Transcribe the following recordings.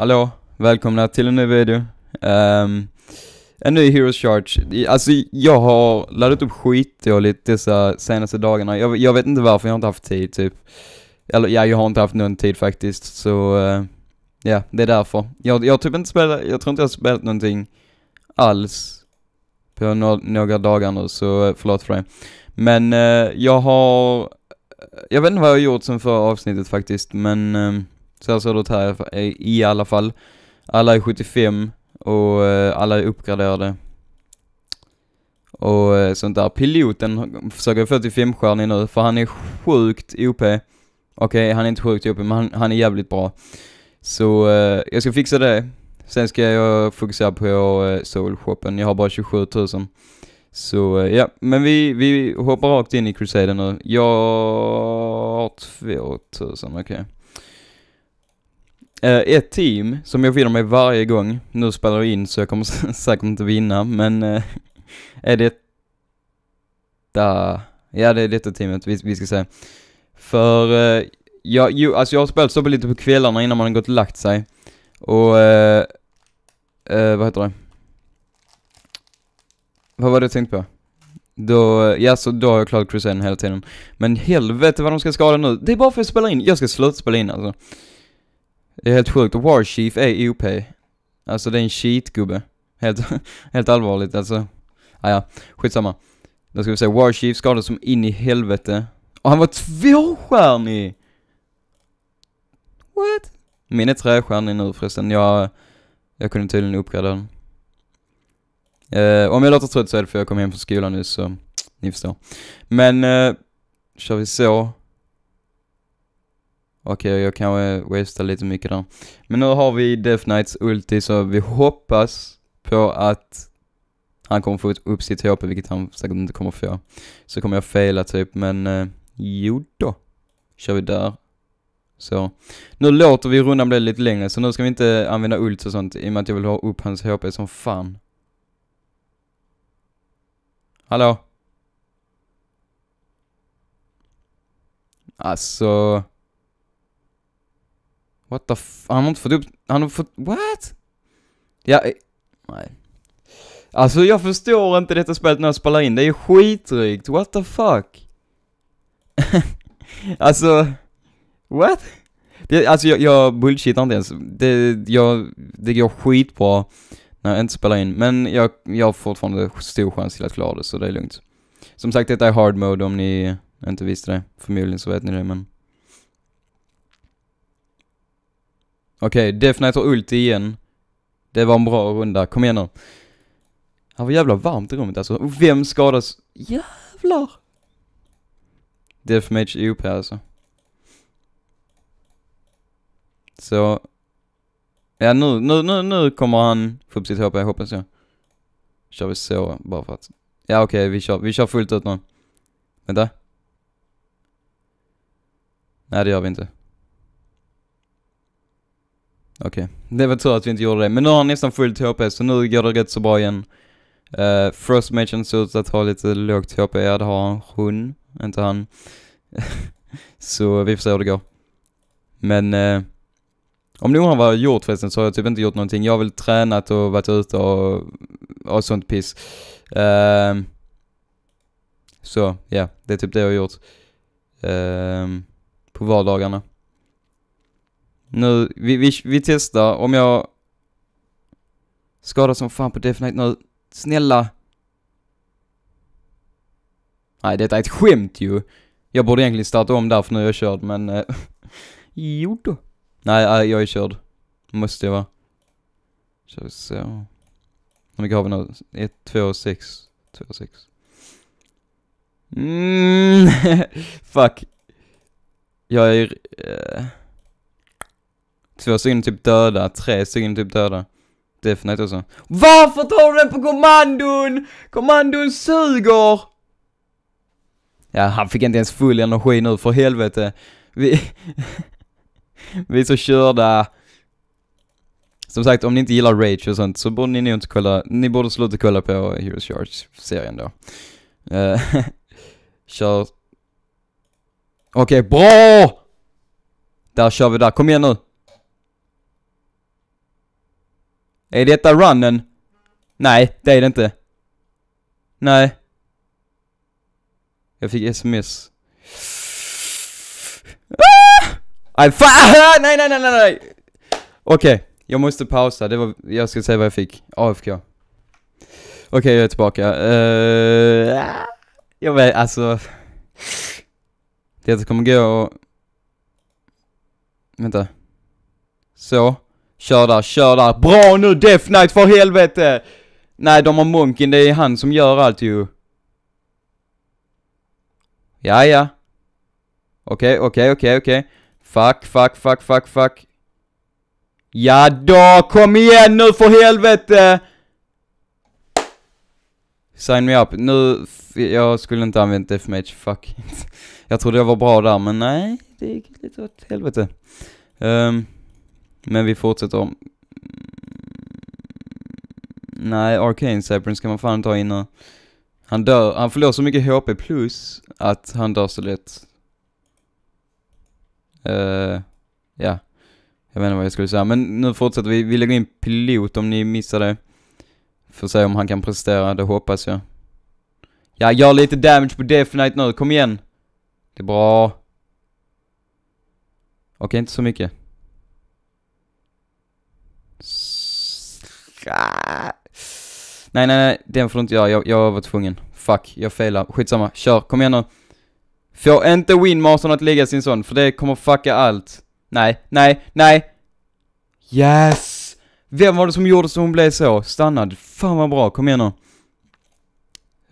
Hallå, välkomna till en ny video. Um, en ny Heroes Charge. Alltså jag har laddat upp skitdåligt dessa senaste dagarna. Jag, jag, vet inte varför, jag har inte haft tid typ. Eller ja, jag har inte haft någon tid faktiskt, så uh, ja, det är därför. Jag, jag har typ inte spelat, jag tror inte jag har spelat någonting alls på no några dagar nu, så eh, förlåt för det. Men uh, jag har, jag vet inte vad jag har gjort sen förra avsnittet faktiskt, men um, så ser det ut här i alla fall. Alla är 75 och eh, alla är uppgraderade. Och eh, sånt där. Piloten försöker få till femstjärnig nu för han är sjukt OP. Okej, okay, han är inte sjukt OP men han, han är jävligt bra. Så eh, jag ska fixa det. Sen ska jag fokusera på eh, soulshoppen. Jag har bara 27 000. Så eh, ja, men vi, vi hoppar rakt in i Crusader nu. Jag har 2000, okej. Okay. Eh, ett team som jag vinner med varje gång, nu spelar jag in så jag kommer säkert inte vinna, men eh, är detta, ja det är detta teamet vi, vi ska säga. För eh, ja, ju, alltså jag har spelat så lite på kvällarna innan man har gått och lagt sig. Och, eh, eh, vad heter det? Vad var det jag tänkte på? Då, ja så då har jag klarat Crusaden hela tiden. Men helvete vad de ska skada nu. Det är bara för att spela in. Jag ska sluta spela in alltså. Det är helt sjukt. Warchief är OP. Alltså det är en cheat-gubbe. Helt, helt allvarligt alltså. Ah, ja, skitsamma. Då ska vi se, Warchief skadades som in i helvete. Och han var tvåstjärnig! What? Min är trestjärnig nu förresten. Jag, jag kunde tydligen uppgradera den. Eh, om jag låter trött så är det för jag kom hem från skolan nu så ni förstår. Men eh, kör vi så. Okej, okay, jag kanske wasted lite mycket där. Men nu har vi Death Knights ulti så vi hoppas på att han kommer få upp sitt HP, vilket han säkert inte kommer få. Så kommer jag fejla typ, men eh, jo då. Kör vi där. Så. Nu låter vi rundan bli lite längre, så nu ska vi inte använda Ulti och sånt i och med att jag vill ha upp hans HP som fan. Hallå? Alltså... What the f... Han har inte fått upp... Han har fått... What? Ja... Eh, nej. Alltså jag förstår inte detta spelet när jag spelar in. Det är ju skitrygt. What the fuck? alltså... What? Det, alltså jag, jag bullshittar inte ens. Det, jag, det går skitbra när jag inte spelar in. Men jag, jag har fortfarande stor chans till att klara det, så det är lugnt. Som sagt, detta är hard mode om ni inte visste det. Förmodligen så vet ni det, men... Okej, okay, Death ulti igen. Det var en bra runda, kom igen nu. Han var jävla varmt i rummet alltså. vem skadas? Jävlar! Deathmage är OP alltså. Så... Ja nu, nu, nu, nu kommer han få upp sitt HP hoppas jag. Kör vi så bara för att... Ja okej, okay, vi, kör, vi kör fullt ut nu. Vänta. Nej det gör vi inte. Okej, okay. det var tur att vi inte gjorde det. Men nu har han nästan fullt HP, så nu går det rätt så bra igen. Uh, eh, Frostmagen ser ut att ha lite lågt HP, ja det har han. Hun, inte han. så vi får se hur det går. Men uh, om någon har vad jag gjort förresten så har jag typ inte gjort någonting. Jag har väl tränat och varit ute och, och sånt piss. Uh, så ja, yeah, det är typ det jag har gjort. Uh, på vardagarna. Nu, vi, vi, vi testar om jag skadar som fan på Definite nu. Snälla. Nej, detta är ett skämt ju. Jag borde egentligen starta om där för nu är jag körd, men... Eh, jo då. Nej, nej, eh, jag är körd. Måste jag vara. vi så. Hur mycket har vi nu? 1, 2, 6. 2, 6. Mm, fuck. Jag är... Eh, Två stycken typ döda, tre stycken typ döda. Definitivt också. Varför tar du den på kommandon? Kommandon suger! Ja, han fick inte ens full energi nu, för helvete. Vi... vi är så körda. Som sagt, om ni inte gillar Rage och sånt så borde ni nog inte kolla, ni borde sluta kolla på Heroes Charge-serien då. Eh, kör... Okej, okay, bra! Där kör vi där, kom igen nu! Är detta runnen? Nej, det är det inte. Nej. Jag fick sms. Nej, ah! fan! Nej, nej, nej, nej, nej! Okej, okay, jag måste pausa. Det var, jag ska säga vad jag fick. AFK. Okej, okay, jag är tillbaka. Uh, jag vet, alltså... Det kommer gå... Vänta. Så. Kör där, kör där. Bra nu Death Knight för helvete! Nej, de har Monken, det är han som gör allt ju. Ja, ja. Okej, okay, okej, okay, okej, okay, okej. Fuck, fuck, fuck, fuck, fuck. Ja då, kom igen nu för helvete! Sign me up. Nu, jag skulle inte använt Deathmatch, fuck. jag trodde jag var bra där, men nej, det gick lite åt helvete. Um. Men vi fortsätter om. Nej, Arcane Saprins kan man fan ta in nu. Han dör, han förlorar så mycket HP plus att han dör så lätt. Uh, ja. Jag vet inte vad jag skulle säga, men nu fortsätter vi. Vi lägger in pilot om ni missar det. Får se om han kan prestera, det hoppas jag. Ja, gör lite damage på Knight nu, kom igen! Det är bra. Okej, inte så mycket. Nej, nej, nej, den får du inte göra. Jag, jag var tvungen. Fuck, jag failar. Skitsamma, kör. Kom igen nu. Får inte Winmastern att lägga sin sån, för det kommer fucka allt. Nej, nej, nej. Yes! Vem var det som gjorde så hon blev så stannad? Fan vad bra, kom igen nu.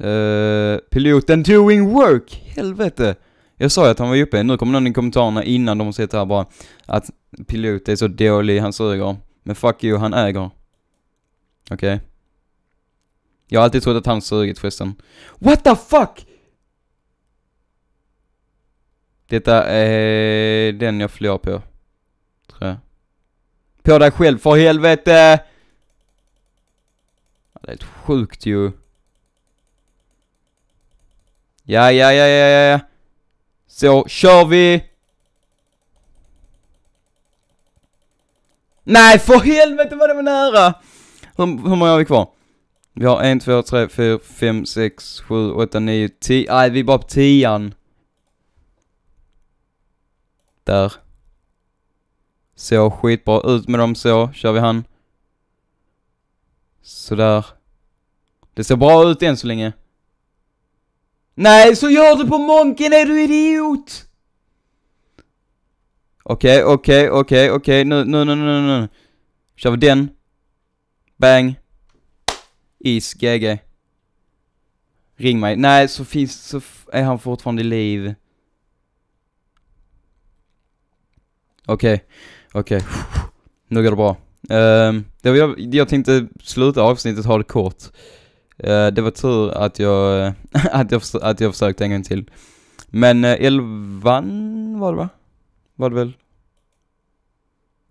Uh, piloten doing work, helvete. Jag sa ju att han var uppe, nu kommer någon i kommentarerna innan de har sett det här bara, att pilot är så dålig, han suger. Men fuck you, han äger. Okej. Okay. Jag har alltid trott att han sugit förresten. What the fuck! Detta är den jag flyr på. Tror jag. På dig själv för helvete! Det är helt sjukt ju. Ja, ja, ja, ja, ja. Så, kör vi! Nej, för helvete vad det var nära! Hur, hur många har vi kvar? Vi har en, två, tre, fyra, fem, sex, sju, åtta, nio, 10. Nej, vi är bara på tian. Där. Så, skitbra. Ut med dem så, kör vi han. Sådär. Det ser bra ut än så länge. Nej, så gör du på monken, är du idiot? Okej, okay, okej, okay, okej, okay, okej, nu, nu, nu, nu, nu. Kör vi den. Bang. Is, GG. Ring mig. Nej, så finns, så är han fortfarande i liv. Okej, okay. okej. Okay. Nu går det bra. Um, det var, jag, jag tänkte sluta avsnittet ha det kort. Uh, det var tur att jag, att jag, att jag försökte en gång till. Men uh, elvan var det va? Var det väl?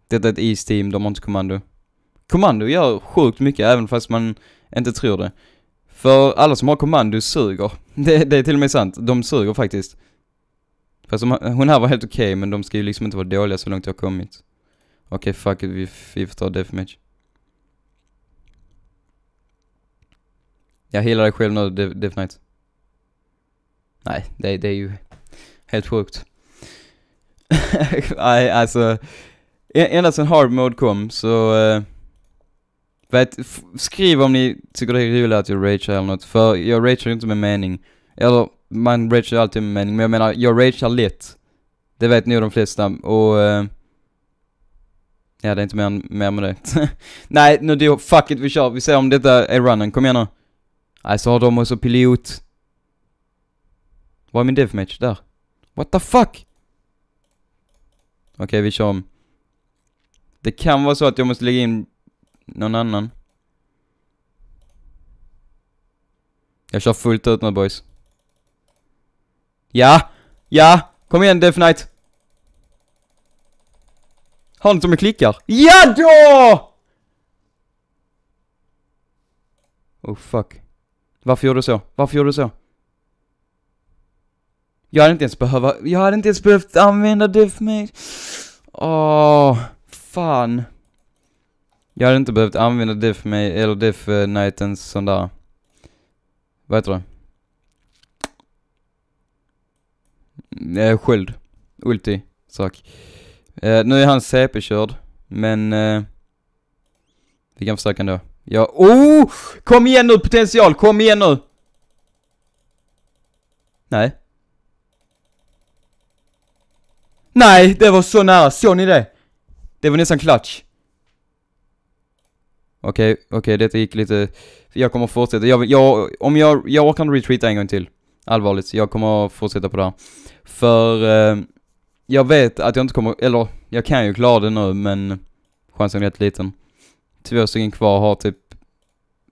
Detta är ett East-team, de har inte kommando kommando gör sjukt mycket även fast man inte tror det. För alla som har kommando suger. Det, det är till och med sant, de suger faktiskt. Fast de, hon här var helt okej okay, men de ska ju liksom inte vara dåliga så långt jag har kommit. Okej okay, fuck it, vi, vi får ta deathmatch. Jag healar dig själv nu, Dev, Knight. Nej, det, det är ju helt sjukt. Nej, alltså. E-, ända sedan Hard Mode kom så eh, Vet, skriv om ni tycker det är roligt att jag ragear eller något, för jag ragear inte med mening. Eller, man ragear alltid med mening, men jag menar, jag ragear lätt. Det vet nog de flesta, och... Uh, ja, det är inte mer, mer med det. Nej, nu det fuck it, vi kör, vi ser om detta är runnen, kom igen nu. Nej, så har de också pilot. Var är min deathmatch? Där. What the fuck? Okej, okay, vi kör om. Det kan vara så att jag måste lägga in någon annan? Jag kör fullt ut nu boys. Ja! Ja! Kom igen Death Knight! Har ni som jag klickar? Ja då! Oh fuck. Varför gjorde du så? Varför gjorde du så? Jag hade inte ens behöva, jag hade inte ens behövt använda Death Knight. Åh, oh, fan. Jag hade inte behövt använda diff mig, eller diff nightens sån där. Vad heter det? Mm, eh, sköld. Ulti. Sak. Eh, nu är han CP-körd, men... Eh, vi kan försöka ändå. Ja, oh! Kom igen nu potential, kom igen nu! Nej. Nej, det var så nära, såg ni det? Det var nästan klatsch. Okej, okay, okej, okay, detta gick lite... Jag kommer fortsätta. Jag, jag, om jag, jag orkar inte retreata en gång till. Allvarligt, jag kommer fortsätta på det här. För eh, jag vet att jag inte kommer, eller jag kan ju klara det nu men chansen är rätt liten. Två stycken kvar har typ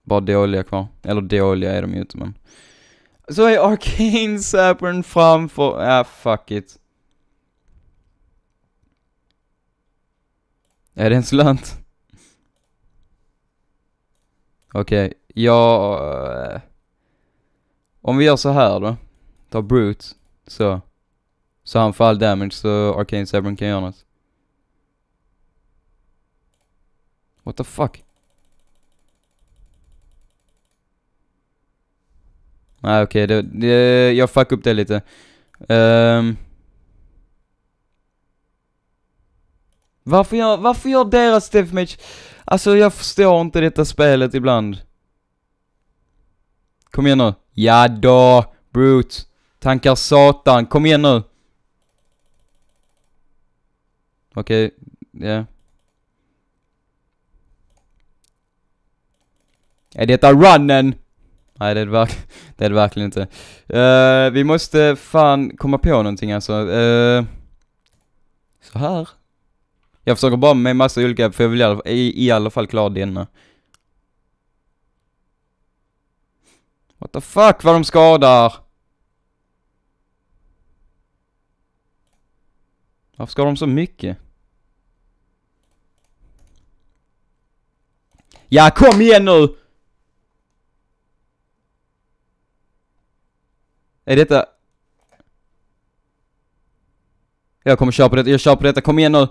bara dåliga kvar. Eller dåliga är de ju inte men. Så är Arcane Sapern framför, ah fuck it. Är det ens lönt? Okej, okay. jag... Eh, om vi gör så här då. Tar Brute, så. Så han får all damage så Arcane Sabron kan göra något. What the fuck? Nej ah, okej, okay. jag fuck upp det lite. Um, Varför gör, varför gör deras deathmatch? Alltså jag förstår inte detta spelet ibland. Kom igen nu. Ja då, Brute. Tankar satan, kom igen nu. Okej, okay. ja. Är detta runnen? Nej det är det, verk det, är det verkligen inte. Uh, vi måste fan komma på någonting alltså. Uh, så här. Jag försöker bara med massa olika, för jag vill i alla, fall klara denna. What the fuck vad de skadar! Varför skadar de så mycket? Ja, kom igen nu! Är detta... Jag kommer köra på detta, jag kör på detta, kom igen nu!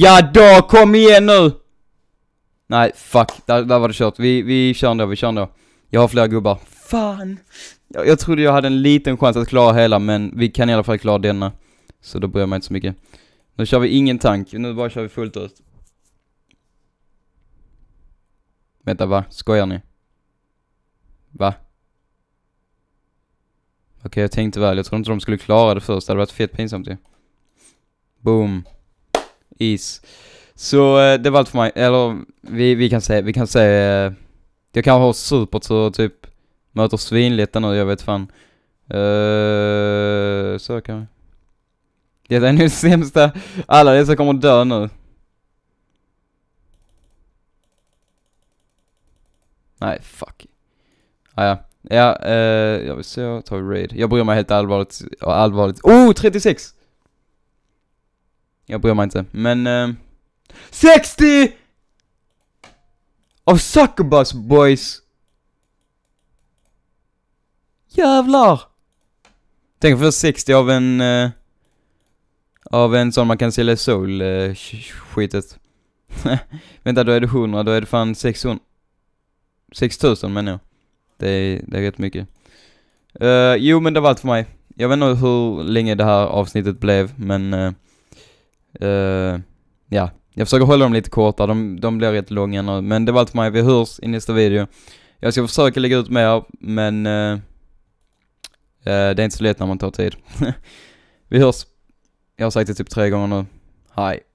Ja då, kom igen nu! Nej, fuck. Där, där var det kört. Vi, vi kör ändå, vi kör ändå. Jag har flera gubbar. Fan! Jag, jag trodde jag hade en liten chans att klara hela, men vi kan i alla fall klara denna. Så då bryr jag mig inte så mycket. Nu kör vi ingen tank, nu bara kör vi fullt ut. Vänta va? Skojar ni? Va? Okej, okay, jag tänkte väl. Jag trodde inte de skulle klara det först. Det hade varit fett pinsamt ju. Boom is. Så eh, det var allt för mig, eller vi, vi kan säga, vi kan säga, eh, jag kanske har supertur och typ möter svinlätta nu, jag vet fan. Uh, så kan vi. Det är nu det sämsta, alla dessa kommer dö nu. Nej, fuck. Ah, ja, ja, uh, jag vill se, jag tar raid. Jag bryr mig helt allvarligt, allvarligt. Oh, 36! Jag bryr mig inte, men... Eh, 60! Av Zuckerbus boys! Jävlar! Tänk att få 60 av en... Eh, av en sån man kan sälja sol eh, skitet. Vänta, då är det 100, då är det fan 600. 6000 menar jag. Det är, det är rätt mycket. Uh, jo men det var allt för mig. Jag vet inte hur länge det här avsnittet blev men uh, Uh, ja, jag försöker hålla dem lite korta, de, de blir rätt långa nu. Men det var allt för mig, vi hörs i nästa video. Jag ska försöka lägga ut mer, men uh, uh, det är inte så lätt när man tar tid. vi hörs. Jag har sagt det typ tre gånger nu. Hej.